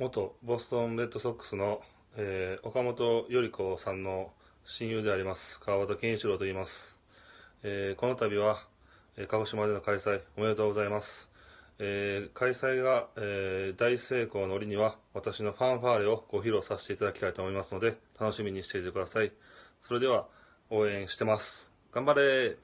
元ボストン・レッドソックスの、えー、岡本頼子さんの親友であります川端健一郎と言います、えー、この度は、え鹿児島での開催おめでとうございます、えー、開催が、え大成功の折には私のファンファーレをご披露させていただきたいと思いますので楽しみにしていてくださいそれでは応援してます頑張れ